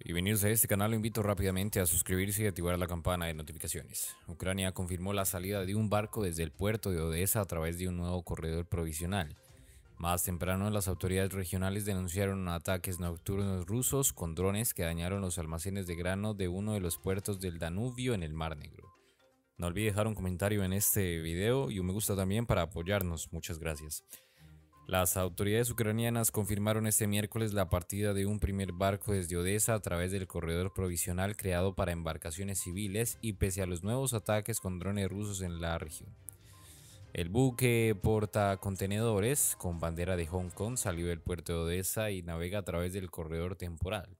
Y Bienvenidos a este canal, lo invito rápidamente a suscribirse y activar la campana de notificaciones. Ucrania confirmó la salida de un barco desde el puerto de Odessa a través de un nuevo corredor provisional. Más temprano, las autoridades regionales denunciaron ataques nocturnos rusos con drones que dañaron los almacenes de grano de uno de los puertos del Danubio en el Mar Negro. No olvide dejar un comentario en este video y un me gusta también para apoyarnos. Muchas gracias. Las autoridades ucranianas confirmaron este miércoles la partida de un primer barco desde Odessa a través del corredor provisional creado para embarcaciones civiles y pese a los nuevos ataques con drones rusos en la región. El buque porta contenedores con bandera de Hong Kong salió del puerto de Odessa y navega a través del corredor temporal.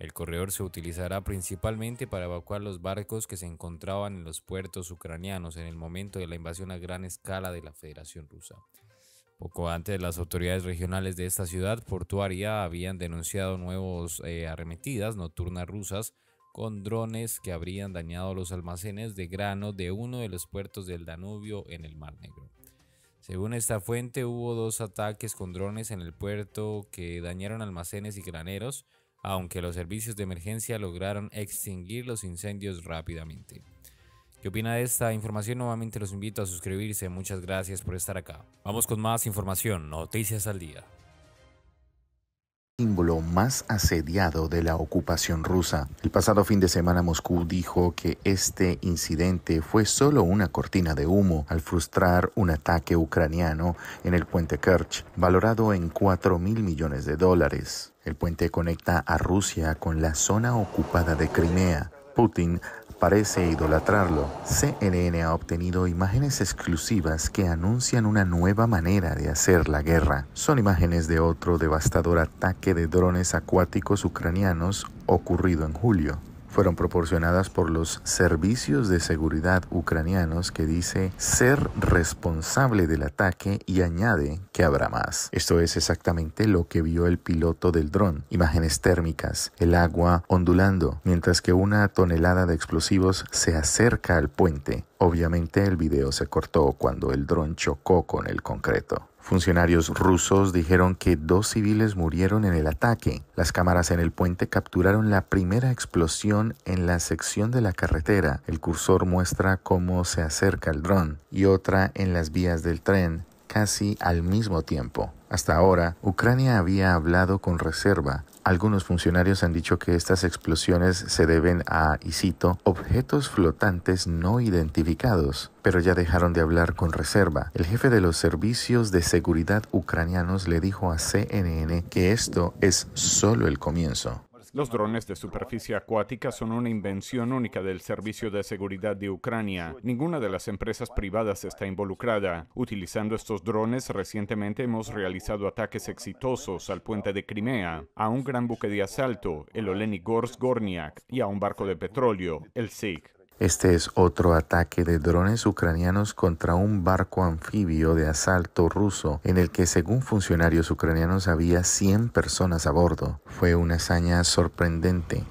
El corredor se utilizará principalmente para evacuar los barcos que se encontraban en los puertos ucranianos en el momento de la invasión a gran escala de la Federación Rusa. Poco antes, las autoridades regionales de esta ciudad portuaria habían denunciado nuevas eh, arremetidas nocturnas rusas con drones que habrían dañado los almacenes de grano de uno de los puertos del Danubio en el Mar Negro. Según esta fuente, hubo dos ataques con drones en el puerto que dañaron almacenes y graneros, aunque los servicios de emergencia lograron extinguir los incendios rápidamente. ¿Qué opina de esta información? Nuevamente los invito a suscribirse. Muchas gracias por estar acá. Vamos con más información, noticias al día. Símbolo más asediado de la ocupación rusa. El pasado fin de semana Moscú dijo que este incidente fue solo una cortina de humo al frustrar un ataque ucraniano en el puente Kerch, valorado en 4 mil millones de dólares. El puente conecta a Rusia con la zona ocupada de Crimea, Putin parece idolatrarlo. CNN ha obtenido imágenes exclusivas que anuncian una nueva manera de hacer la guerra. Son imágenes de otro devastador ataque de drones acuáticos ucranianos ocurrido en julio fueron proporcionadas por los servicios de seguridad ucranianos que dice ser responsable del ataque y añade que habrá más. Esto es exactamente lo que vio el piloto del dron. Imágenes térmicas, el agua ondulando, mientras que una tonelada de explosivos se acerca al puente. Obviamente el video se cortó cuando el dron chocó con el concreto. Funcionarios rusos dijeron que dos civiles murieron en el ataque. Las cámaras en el puente capturaron la primera explosión en la sección de la carretera. El cursor muestra cómo se acerca el dron y otra en las vías del tren casi al mismo tiempo. Hasta ahora, Ucrania había hablado con reserva. Algunos funcionarios han dicho que estas explosiones se deben a, y cito, objetos flotantes no identificados, pero ya dejaron de hablar con reserva. El jefe de los servicios de seguridad ucranianos le dijo a CNN que esto es solo el comienzo. Los drones de superficie acuática son una invención única del Servicio de Seguridad de Ucrania. Ninguna de las empresas privadas está involucrada. Utilizando estos drones, recientemente hemos realizado ataques exitosos al puente de Crimea, a un gran buque de asalto, el oleni gors Gorniak, y a un barco de petróleo, el SIG. Este es otro ataque de drones ucranianos contra un barco anfibio de asalto ruso en el que según funcionarios ucranianos había 100 personas a bordo. Fue una hazaña sorprendente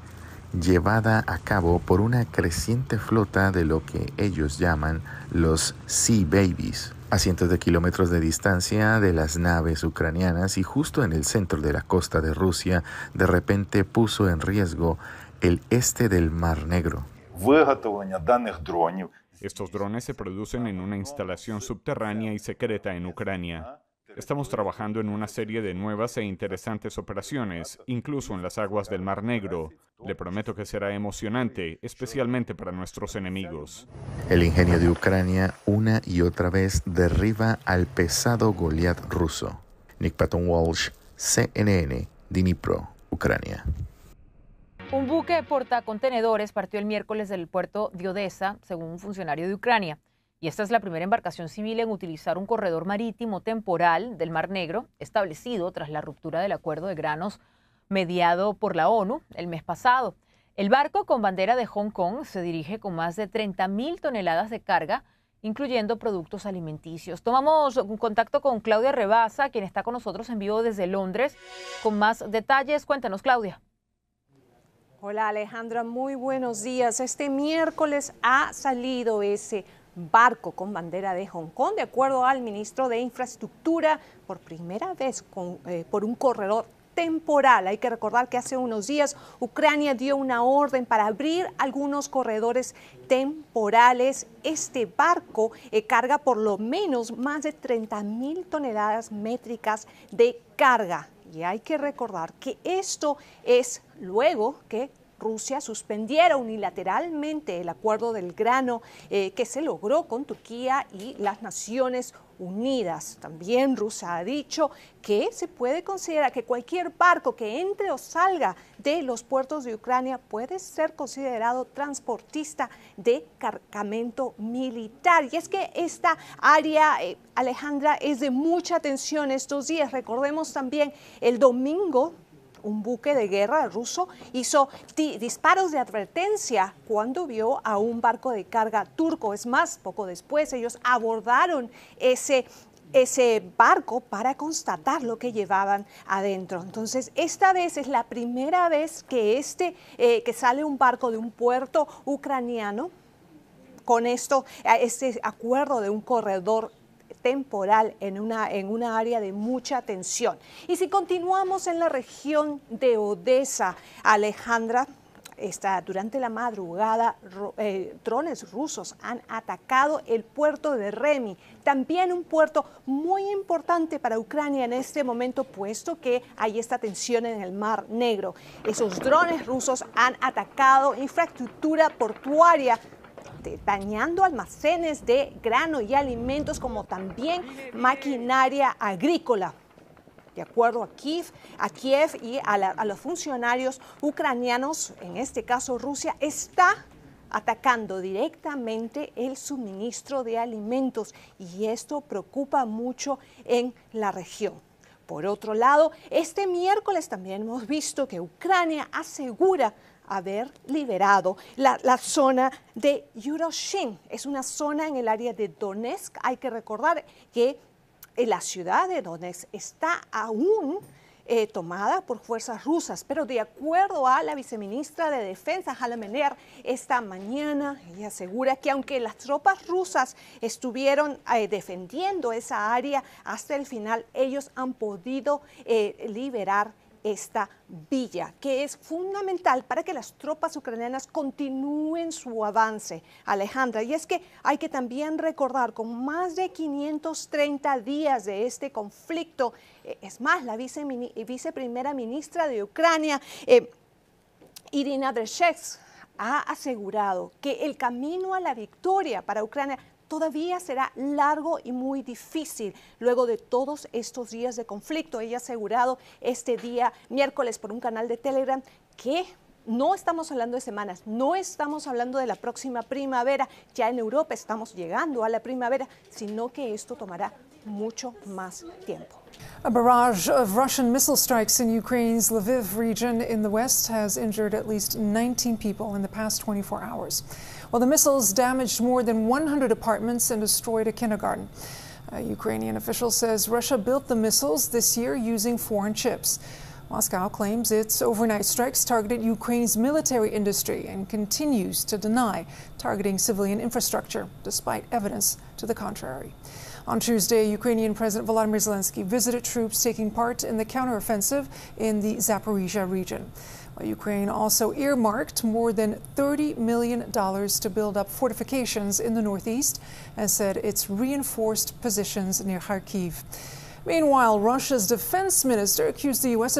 llevada a cabo por una creciente flota de lo que ellos llaman los Sea Babies, a cientos de kilómetros de distancia de las naves ucranianas y justo en el centro de la costa de Rusia, de repente puso en riesgo el este del Mar Negro. Estos drones se producen en una instalación subterránea y secreta en Ucrania. Estamos trabajando en una serie de nuevas e interesantes operaciones, incluso en las aguas del Mar Negro. Le prometo que será emocionante, especialmente para nuestros enemigos. El ingenio de Ucrania una y otra vez derriba al pesado Goliat ruso. Nick Patton Walsh, CNN, Dnipro, Ucrania. Un buque portacontenedores partió el miércoles del puerto de Odessa, según un funcionario de Ucrania, y esta es la primera embarcación civil en utilizar un corredor marítimo temporal del Mar Negro, establecido tras la ruptura del acuerdo de granos mediado por la ONU el mes pasado. El barco con bandera de Hong Kong se dirige con más de 30.000 toneladas de carga, incluyendo productos alimenticios. Tomamos contacto con Claudia Rebaza, quien está con nosotros en vivo desde Londres, con más detalles. Cuéntanos, Claudia. Hola Alejandra, muy buenos días. Este miércoles ha salido ese barco con bandera de Hong Kong, de acuerdo al ministro de Infraestructura, por primera vez eh, por un corredor temporal. Hay que recordar que hace unos días Ucrania dio una orden para abrir algunos corredores temporales. Este barco eh, carga por lo menos más de 30 mil toneladas métricas de carga. Y hay que recordar que esto es luego que Rusia suspendiera unilateralmente el acuerdo del grano eh, que se logró con Turquía y las Naciones Unidas. También Rusia ha dicho que se puede considerar que cualquier barco que entre o salga de los puertos de Ucrania puede ser considerado transportista de cargamento militar. Y es que esta área, eh, Alejandra, es de mucha atención estos días. Recordemos también el domingo un buque de guerra ruso, hizo disparos de advertencia cuando vio a un barco de carga turco. Es más, poco después ellos abordaron ese ese barco para constatar lo que llevaban adentro. Entonces, esta vez es la primera vez que, este, eh, que sale un barco de un puerto ucraniano con esto, este acuerdo de un corredor temporal en una, en una área de mucha tensión. Y si continuamos en la región de Odessa, Alejandra, durante la madrugada, eh, drones rusos han atacado el puerto de Remi, también un puerto muy importante para Ucrania en este momento, puesto que hay esta tensión en el Mar Negro. Esos drones rusos han atacado infraestructura portuaria dañando almacenes de grano y alimentos como también maquinaria agrícola. De acuerdo a Kiev, a Kiev y a los funcionarios ucranianos, en este caso Rusia, está atacando directamente el suministro de alimentos y esto preocupa mucho en la región. Por otro lado, este miércoles también hemos visto que Ucrania asegura haber liberado la, zona de Yuroshin. Es una zona en el área de Donetsk. Hay que recordar que eh, la ciudad de Donetsk está aún eh, tomada por fuerzas rusas, pero de acuerdo a la viceministra de Defensa, Mener, esta mañana ella asegura que aunque las tropas rusas estuvieron eh, defendiendo esa área hasta el final, ellos han podido liberar esta villa, que es fundamental para que las tropas ucranianas continúen su avance, Alejandra. Y es que hay que también recordar, con más de 530 días de este conflicto, eh, es más, la vice, eh, viceprimera ministra de Ucrania, eh, Irina Dreshevsk, ha asegurado que el camino a la victoria para Ucrania todavía será largo y muy difícil luego de todos estos días de conflicto. Ella ha asegurado este día, miércoles, por un canal de Telegram que... No estamos hablando de semanas, no estamos hablando de la próxima primavera, ya en Europa estamos llegando a la primavera, sino que esto tomará mucho más tiempo. A barrage of Russian missile strikes in Ukraine's Lviv region in the west has injured at least 19 people in the past 24 hours. While well, the missiles damaged more than 100 apartments and destroyed a kindergarten. A Ukrainian official says Russia built the missiles this year using foreign chips. Moscow claims its overnight strikes targeted Ukraine's military industry and continues to deny targeting civilian infrastructure, despite evidence to the contrary. On Tuesday, Ukrainian President Volodymyr Zelensky visited troops taking part in the counteroffensive in the Zaporizhia region. While Ukraine also earmarked more than $30 million to build up fortifications in the northeast and said its reinforced positions near Kharkiv. Meanwhile, Russia's defense minister accused the U.S.